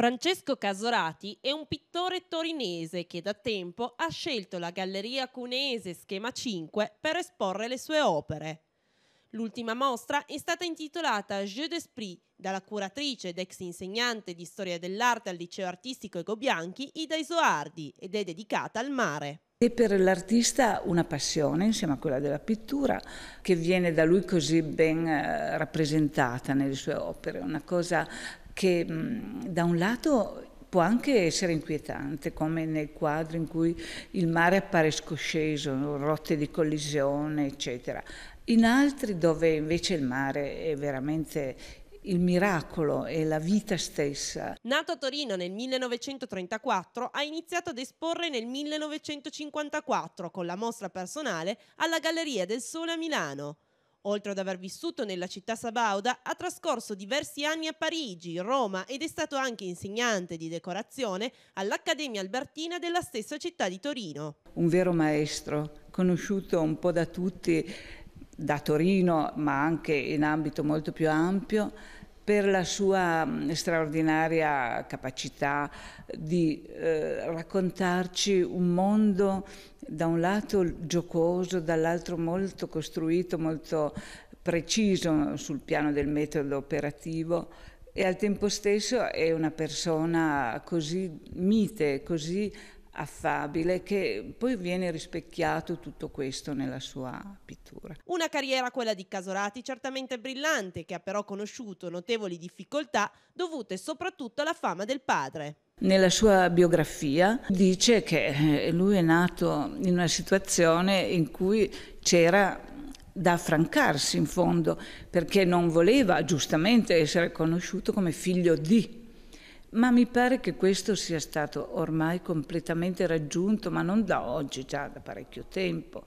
Francesco Casorati è un pittore torinese che da tempo ha scelto la Galleria Cunese Schema 5 per esporre le sue opere. L'ultima mostra è stata intitolata Jeux d'Esprit dalla curatrice ed ex insegnante di storia dell'arte al liceo artistico Ego Bianchi Ida Isoardi ed è dedicata al mare. È per l'artista una passione insieme a quella della pittura che viene da lui così ben eh, rappresentata nelle sue opere, una cosa che da un lato può anche essere inquietante, come nel quadro in cui il mare appare scosceso, rotte di collisione, eccetera. In altri dove invece il mare è veramente il miracolo e la vita stessa. Nato a Torino nel 1934, ha iniziato ad esporre nel 1954 con la mostra personale alla Galleria del Sole a Milano. Oltre ad aver vissuto nella città sabauda, ha trascorso diversi anni a Parigi, Roma ed è stato anche insegnante di decorazione all'Accademia Albertina della stessa città di Torino. Un vero maestro, conosciuto un po' da tutti, da Torino ma anche in ambito molto più ampio, per la sua mm, straordinaria capacità di eh, raccontarci un mondo da un lato giocoso, dall'altro molto costruito, molto preciso sul piano del metodo operativo e al tempo stesso è una persona così mite, così affabile che poi viene rispecchiato tutto questo nella sua pittura. Una carriera quella di Casorati certamente brillante che ha però conosciuto notevoli difficoltà dovute soprattutto alla fama del padre. Nella sua biografia dice che eh, lui è nato in una situazione in cui c'era da affrancarsi in fondo perché non voleva giustamente essere conosciuto come figlio di ma mi pare che questo sia stato ormai completamente raggiunto, ma non da oggi, già da parecchio tempo.